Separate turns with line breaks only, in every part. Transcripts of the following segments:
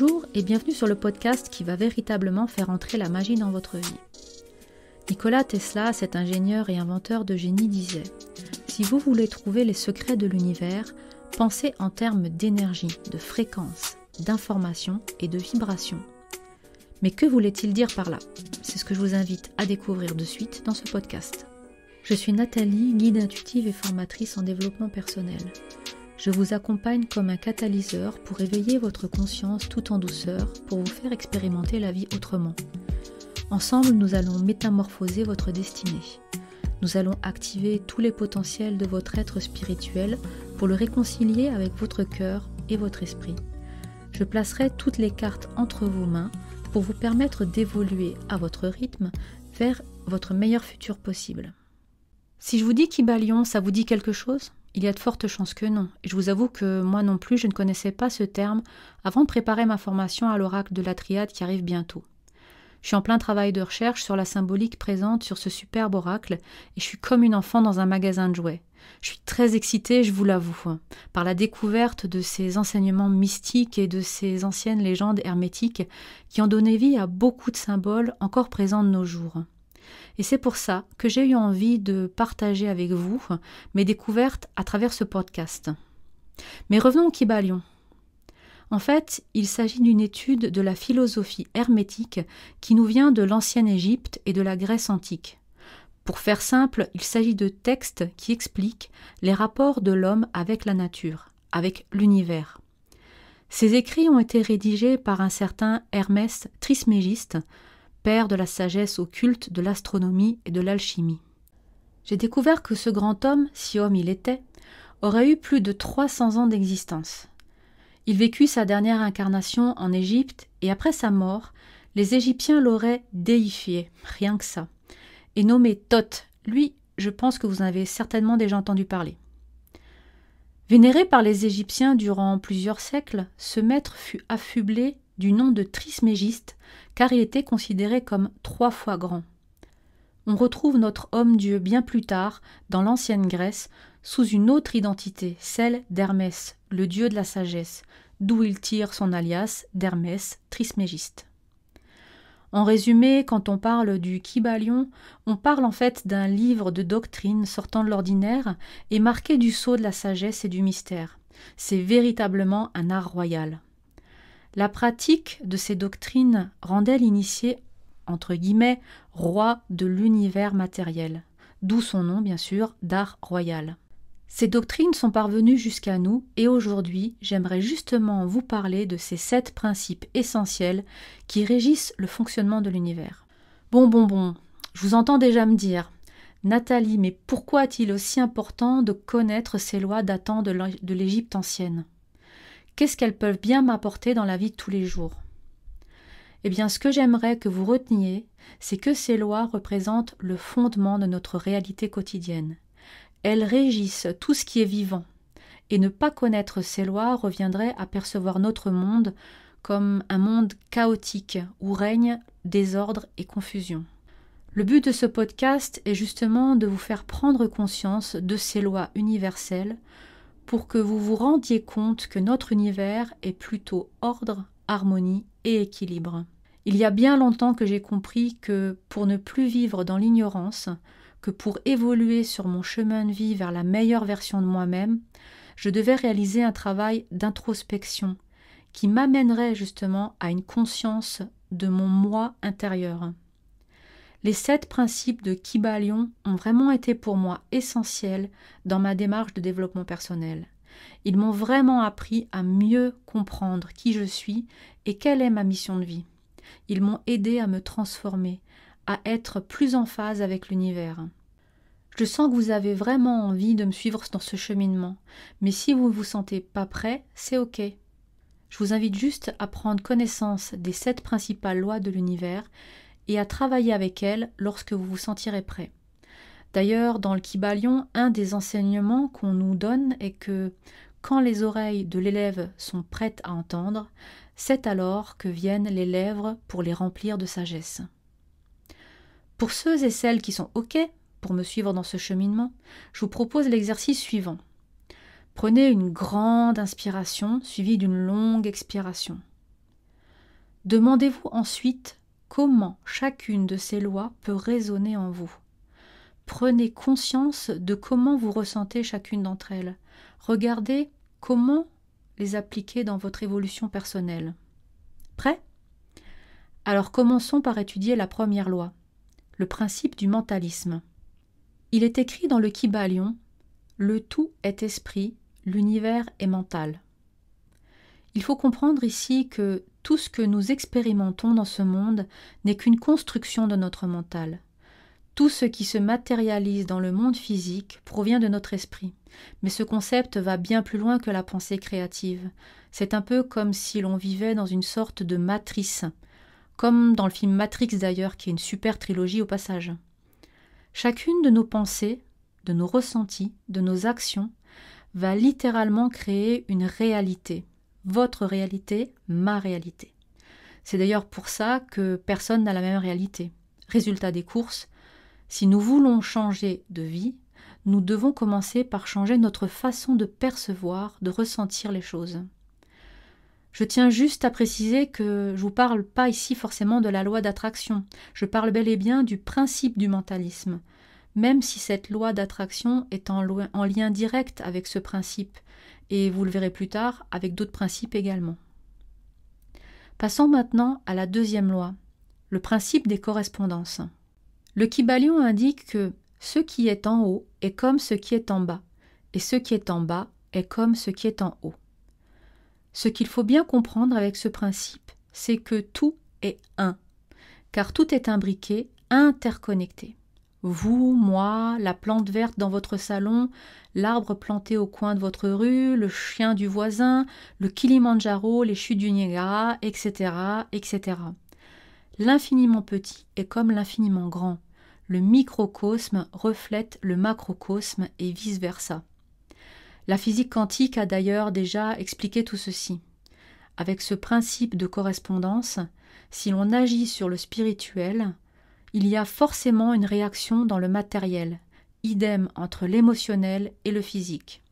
Bonjour et bienvenue sur le podcast qui va véritablement faire entrer la magie dans votre vie. Nicolas Tesla, cet ingénieur et inventeur de génie, disait Si vous voulez trouver les secrets de l'univers, pensez en termes d'énergie, de fréquence, d'information et de vibration. Mais que voulait-il dire par là C'est ce que je vous invite à découvrir de suite dans ce podcast. Je suis Nathalie, guide intuitive et formatrice en développement personnel. Je vous accompagne comme un catalyseur pour éveiller votre conscience tout en douceur, pour vous faire expérimenter la vie autrement. Ensemble, nous allons métamorphoser votre destinée. Nous allons activer tous les potentiels de votre être spirituel pour le réconcilier avec votre cœur et votre esprit. Je placerai toutes les cartes entre vos mains pour vous permettre d'évoluer à votre rythme vers votre meilleur futur possible. Si je vous dis qu'Ibalion, ça vous dit quelque chose il y a de fortes chances que non. Et je vous avoue que moi non plus, je ne connaissais pas ce terme avant de préparer ma formation à l'oracle de la triade qui arrive bientôt. Je suis en plein travail de recherche sur la symbolique présente sur ce superbe oracle et je suis comme une enfant dans un magasin de jouets. Je suis très excitée, je vous l'avoue, hein, par la découverte de ces enseignements mystiques et de ces anciennes légendes hermétiques qui ont donné vie à beaucoup de symboles encore présents de nos jours. Et c'est pour ça que j'ai eu envie de partager avec vous mes découvertes à travers ce podcast. Mais revenons au Kibalion. En fait, il s'agit d'une étude de la philosophie hermétique qui nous vient de l'ancienne Égypte et de la Grèce antique. Pour faire simple, il s'agit de textes qui expliquent les rapports de l'homme avec la nature, avec l'univers. Ces écrits ont été rédigés par un certain Hermès Trismégiste père de la sagesse au culte de l'astronomie et de l'alchimie. J'ai découvert que ce grand homme, si homme il était, aurait eu plus de 300 ans d'existence. Il vécut sa dernière incarnation en Égypte et après sa mort, les Égyptiens l'auraient déifié, rien que ça, et nommé Thoth. Lui, je pense que vous en avez certainement déjà entendu parler. Vénéré par les Égyptiens durant plusieurs siècles, ce maître fut affublé du nom de Trismégiste, car il était considéré comme trois fois grand. On retrouve notre homme-dieu bien plus tard, dans l'ancienne Grèce, sous une autre identité, celle d'Hermès, le dieu de la sagesse, d'où il tire son alias d'Hermès Trismégiste. En résumé, quand on parle du Kybalion, on parle en fait d'un livre de doctrine sortant de l'ordinaire et marqué du sceau de la sagesse et du mystère. C'est véritablement un art royal. La pratique de ces doctrines rendait l'initié, entre guillemets, roi de l'univers matériel, d'où son nom bien sûr d'art royal. Ces doctrines sont parvenues jusqu'à nous et aujourd'hui j'aimerais justement vous parler de ces sept principes essentiels qui régissent le fonctionnement de l'univers. Bon, bon, bon, je vous entends déjà me dire, Nathalie, mais pourquoi est-il aussi important de connaître ces lois datant de l'Égypte ancienne qu'est-ce qu'elles peuvent bien m'apporter dans la vie de tous les jours Eh bien, ce que j'aimerais que vous reteniez, c'est que ces lois représentent le fondement de notre réalité quotidienne. Elles régissent tout ce qui est vivant, et ne pas connaître ces lois reviendrait à percevoir notre monde comme un monde chaotique où règne désordre et confusion. Le but de ce podcast est justement de vous faire prendre conscience de ces lois universelles pour que vous vous rendiez compte que notre univers est plutôt ordre, harmonie et équilibre. Il y a bien longtemps que j'ai compris que pour ne plus vivre dans l'ignorance, que pour évoluer sur mon chemin de vie vers la meilleure version de moi-même, je devais réaliser un travail d'introspection qui m'amènerait justement à une conscience de mon moi intérieur. Les sept principes de Kibalion ont vraiment été pour moi essentiels dans ma démarche de développement personnel. Ils m'ont vraiment appris à mieux comprendre qui je suis et quelle est ma mission de vie. Ils m'ont aidé à me transformer, à être plus en phase avec l'univers. Je sens que vous avez vraiment envie de me suivre dans ce cheminement, mais si vous ne vous sentez pas prêt, c'est ok. Je vous invite juste à prendre connaissance des sept principales lois de l'univers et à travailler avec elle lorsque vous vous sentirez prêt. D'ailleurs, dans le Kibalion, un des enseignements qu'on nous donne est que quand les oreilles de l'élève sont prêtes à entendre, c'est alors que viennent les lèvres pour les remplir de sagesse. Pour ceux et celles qui sont OK pour me suivre dans ce cheminement, je vous propose l'exercice suivant. Prenez une grande inspiration suivie d'une longue expiration. Demandez-vous ensuite comment chacune de ces lois peut résonner en vous. Prenez conscience de comment vous ressentez chacune d'entre elles. Regardez comment les appliquer dans votre évolution personnelle. Prêt Alors commençons par étudier la première loi, le principe du mentalisme. Il est écrit dans le Kibalion Le tout est esprit, l'univers est mental. Il faut comprendre ici que tout ce que nous expérimentons dans ce monde n'est qu'une construction de notre mental. Tout ce qui se matérialise dans le monde physique provient de notre esprit. Mais ce concept va bien plus loin que la pensée créative. C'est un peu comme si l'on vivait dans une sorte de matrice, comme dans le film Matrix d'ailleurs, qui est une super trilogie au passage. Chacune de nos pensées, de nos ressentis, de nos actions, va littéralement créer une réalité votre réalité, ma réalité. C'est d'ailleurs pour ça que personne n'a la même réalité. Résultat des courses, si nous voulons changer de vie, nous devons commencer par changer notre façon de percevoir, de ressentir les choses. Je tiens juste à préciser que je ne vous parle pas ici forcément de la loi d'attraction, je parle bel et bien du principe du mentalisme, même si cette loi d'attraction est en, en lien direct avec ce principe, et vous le verrez plus tard avec d'autres principes également. Passons maintenant à la deuxième loi, le principe des correspondances. Le Kybalion indique que ce qui est en haut est comme ce qui est en bas, et ce qui est en bas est comme ce qui est en haut. Ce qu'il faut bien comprendre avec ce principe, c'est que tout est un, car tout est imbriqué, interconnecté. Vous, moi, la plante verte dans votre salon, l'arbre planté au coin de votre rue, le chien du voisin, le Kilimanjaro, les chutes du Niagara, etc., etc. L'infiniment petit est comme l'infiniment grand. Le microcosme reflète le macrocosme et vice-versa. La physique quantique a d'ailleurs déjà expliqué tout ceci. Avec ce principe de correspondance, si l'on agit sur le spirituel, il y a forcément une réaction dans le matériel, idem entre l'émotionnel et le physique.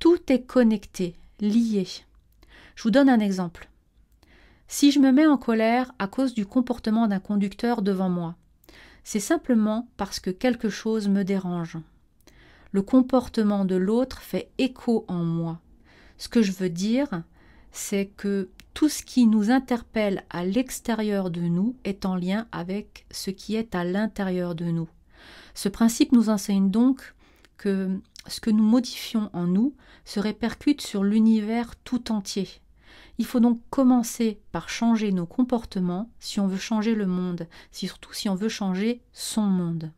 Tout est connecté, lié. Je vous donne un exemple. Si je me mets en colère à cause du comportement d'un conducteur devant moi, c'est simplement parce que quelque chose me dérange. Le comportement de l'autre fait écho en moi. Ce que je veux dire, c'est que tout ce qui nous interpelle à l'extérieur de nous est en lien avec ce qui est à l'intérieur de nous. Ce principe nous enseigne donc que ce que nous modifions en nous se répercute sur l'univers tout entier. Il faut donc commencer par changer nos comportements si on veut changer le monde, surtout si on veut changer son monde.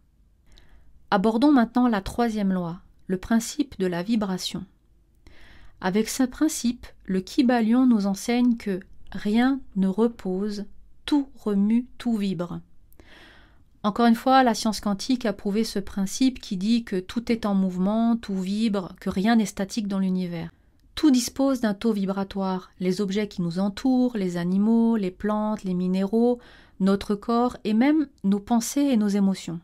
Abordons maintenant la troisième loi, le principe de la vibration. Avec ce principe, le Kibalion nous enseigne que rien ne repose, tout remue, tout vibre. Encore une fois, la science quantique a prouvé ce principe qui dit que tout est en mouvement, tout vibre, que rien n'est statique dans l'univers. Tout dispose d'un taux vibratoire, les objets qui nous entourent, les animaux, les plantes, les minéraux, notre corps et même nos pensées et nos émotions.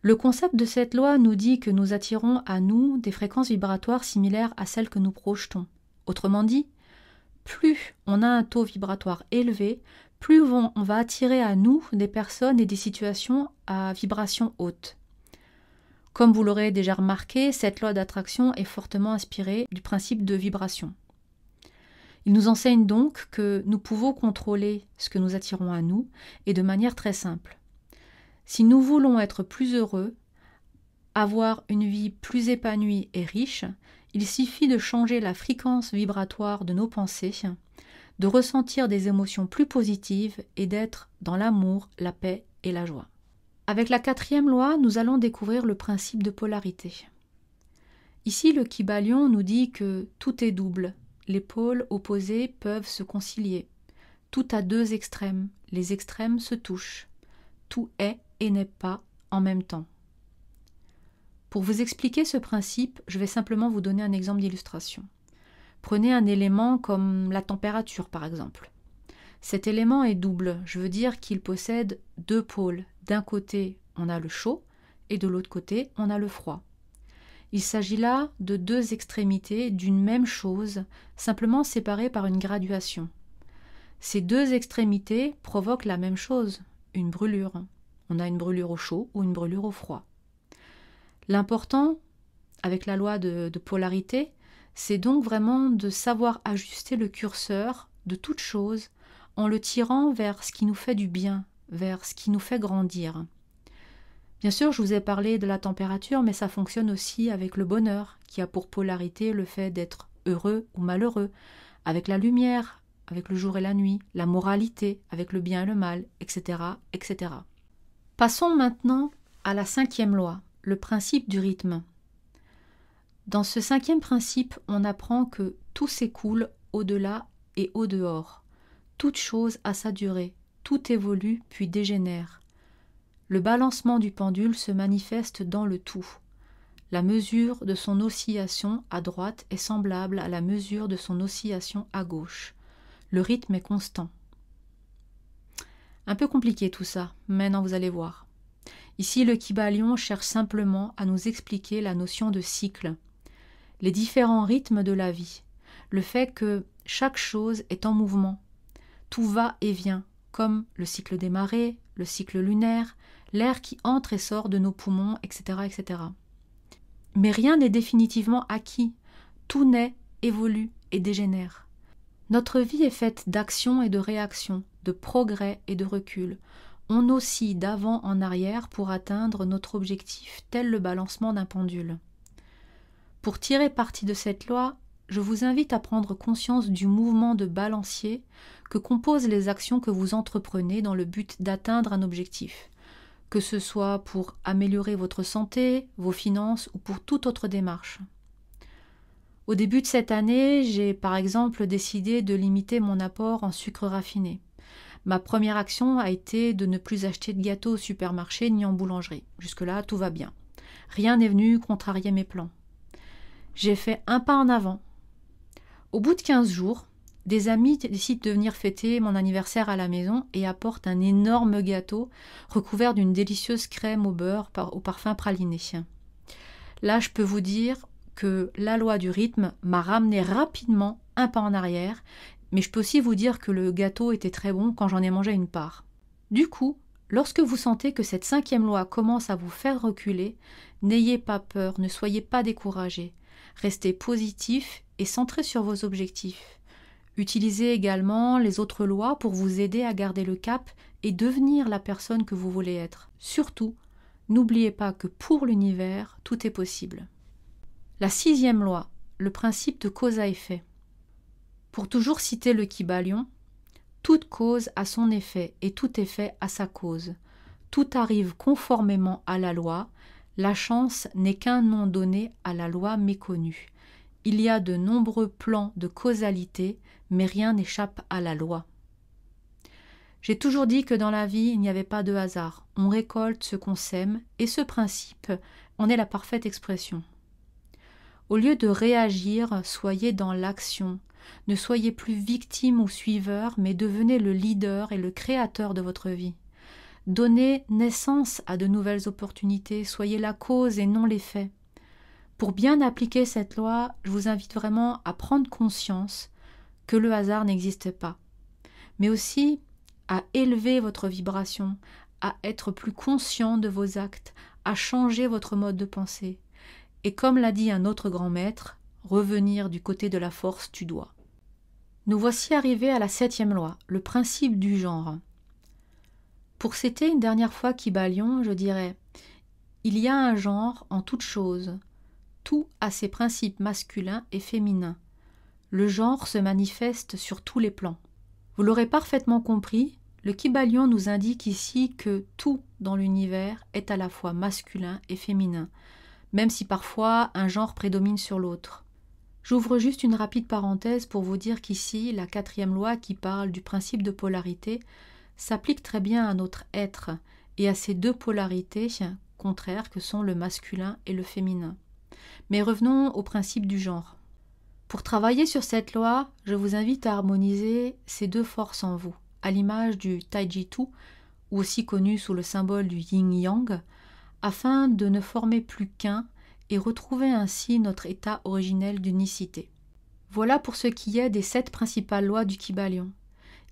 Le concept de cette loi nous dit que nous attirons à nous des fréquences vibratoires similaires à celles que nous projetons. Autrement dit, plus on a un taux vibratoire élevé, plus on va attirer à nous des personnes et des situations à vibration haute. Comme vous l'aurez déjà remarqué, cette loi d'attraction est fortement inspirée du principe de vibration. Il nous enseigne donc que nous pouvons contrôler ce que nous attirons à nous, et de manière très simple. Si nous voulons être plus heureux, avoir une vie plus épanouie et riche, il suffit de changer la fréquence vibratoire de nos pensées, de ressentir des émotions plus positives et d'être dans l'amour, la paix et la joie. Avec la quatrième loi, nous allons découvrir le principe de polarité. Ici, le Kybalion nous dit que tout est double, les pôles opposés peuvent se concilier. Tout a deux extrêmes, les extrêmes se touchent. Tout est et n'est pas en même temps. Pour vous expliquer ce principe, je vais simplement vous donner un exemple d'illustration. Prenez un élément comme la température par exemple. Cet élément est double, je veux dire qu'il possède deux pôles. D'un côté, on a le chaud et de l'autre côté, on a le froid. Il s'agit là de deux extrémités d'une même chose, simplement séparées par une graduation. Ces deux extrémités provoquent la même chose, une brûlure on a une brûlure au chaud ou une brûlure au froid. L'important, avec la loi de, polarité, c'est donc vraiment de savoir ajuster le curseur de toute chose en le tirant vers ce qui nous fait du bien, vers ce qui nous fait grandir. Bien sûr, je vous ai parlé de la température, mais ça fonctionne aussi avec le bonheur, qui a pour polarité le fait d'être heureux ou malheureux, avec la lumière, avec le jour et la nuit, la moralité, avec le bien et le mal, etc. etc. Passons maintenant à la cinquième loi, le principe du rythme. Dans ce cinquième principe, on apprend que tout s'écoule au-delà et au-dehors. Toute chose a sa durée, tout évolue puis dégénère. Le balancement du pendule se manifeste dans le tout. La mesure de son oscillation à droite est semblable à la mesure de son oscillation à gauche. Le rythme est constant. Un peu compliqué tout ça, maintenant vous allez voir. Ici, le Kibalion cherche simplement à nous expliquer la notion de cycle, les différents rythmes de la vie, le fait que chaque chose est en mouvement, tout va et vient, comme le cycle des marées, le cycle lunaire, l'air qui entre et sort de nos poumons, etc. etc. Mais rien n'est définitivement acquis, tout naît, évolue et dégénère. Notre vie est faite d'actions et de réactions, de progrès et de recul. On oscille d'avant en arrière pour atteindre notre objectif, tel le balancement d'un pendule. Pour tirer parti de cette loi, je vous invite à prendre conscience du mouvement de balancier que composent les actions que vous entreprenez dans le but d'atteindre un objectif, que ce soit pour améliorer votre santé, vos finances ou pour toute autre démarche. Au début de cette année, j'ai par exemple décidé de limiter mon apport en sucre raffiné. Ma première action a été de ne plus acheter de gâteaux au supermarché ni en boulangerie. Jusque-là, tout va bien. Rien n'est venu contrarier mes plans. J'ai fait un pas en avant. Au bout de 15 jours, des amis décident de venir fêter mon anniversaire à la maison et apportent un énorme gâteau recouvert d'une délicieuse crème au beurre au parfum praliné. Là, je peux vous dire que la loi du rythme m'a ramené rapidement un pas en arrière mais je peux aussi vous dire que le gâteau était très bon quand j'en ai mangé une part. Du coup, lorsque vous sentez que cette cinquième loi commence à vous faire reculer, n'ayez pas peur, ne soyez pas découragé. Restez positif et centré sur vos objectifs. Utilisez également les autres lois pour vous aider à garder le cap et devenir la personne que vous voulez être. Surtout, n'oubliez pas que pour l'univers, tout est possible. La sixième loi, le principe de cause à effet. Pour toujours citer le Kybalion, toute cause a son effet et tout effet a sa cause. Tout arrive conformément à la loi, la chance n'est qu'un nom donné à la loi méconnue. Il y a de nombreux plans de causalité, mais rien n'échappe à la loi. J'ai toujours dit que dans la vie, il n'y avait pas de hasard. On récolte ce qu'on sème, et ce principe en est la parfaite expression. Au lieu de réagir, soyez dans l'action. Ne soyez plus victime ou suiveur, mais devenez le leader et le créateur de votre vie. Donnez naissance à de nouvelles opportunités, soyez la cause et non l'effet. Pour bien appliquer cette loi, je vous invite vraiment à prendre conscience que le hasard n'existe pas, mais aussi à élever votre vibration, à être plus conscient de vos actes, à changer votre mode de pensée et comme l'a dit un autre grand maître, revenir du côté de la force tu dois. Nous voici arrivés à la septième loi, le principe du genre. Pour citer une dernière fois Kybalion, je dirais Il y a un genre en toute chose. Tout a ses principes masculins et féminins. Le genre se manifeste sur tous les plans. Vous l'aurez parfaitement compris, le Kibalion nous indique ici que tout dans l'univers est à la fois masculin et féminin, même si parfois un genre prédomine sur l'autre. J'ouvre juste une rapide parenthèse pour vous dire qu'ici, la quatrième loi qui parle du principe de polarité s'applique très bien à notre être et à ces deux polarités contraires que sont le masculin et le féminin. Mais revenons au principe du genre. Pour travailler sur cette loi, je vous invite à harmoniser ces deux forces en vous, à l'image du Taiji Tu, ou aussi connu sous le symbole du Yin Yang, afin de ne former plus qu'un et retrouver ainsi notre état originel d'unicité. Voilà pour ce qui est des sept principales lois du Kybalion.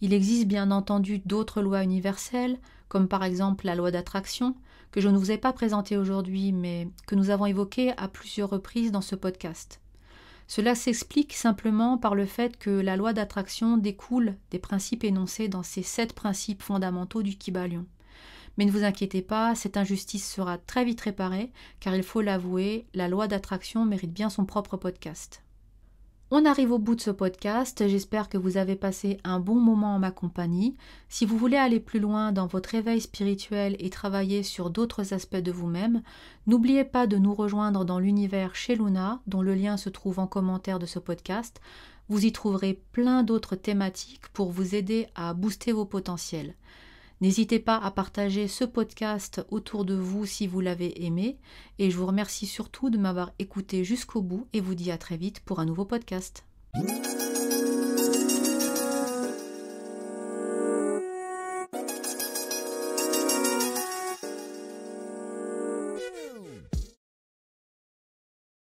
Il existe bien entendu d'autres lois universelles, comme par exemple la loi d'attraction, que je ne vous ai pas présentée aujourd'hui, mais que nous avons évoquée à plusieurs reprises dans ce podcast. Cela s'explique simplement par le fait que la loi d'attraction découle des principes énoncés dans ces sept principes fondamentaux du Kybalion. Mais ne vous inquiétez pas, cette injustice sera très vite réparée, car il faut l'avouer, la loi d'attraction mérite bien son propre podcast. On arrive au bout de ce podcast, j'espère que vous avez passé un bon moment en ma compagnie. Si vous voulez aller plus loin dans votre éveil spirituel et travailler sur d'autres aspects de vous-même, n'oubliez pas de nous rejoindre dans l'univers chez Luna, dont le lien se trouve en commentaire de ce podcast. Vous y trouverez plein d'autres thématiques pour vous aider à booster vos potentiels. N'hésitez pas à partager ce podcast autour de vous si vous l'avez aimé. Et je vous remercie surtout de m'avoir écouté jusqu'au bout et vous dis à très vite pour un nouveau podcast.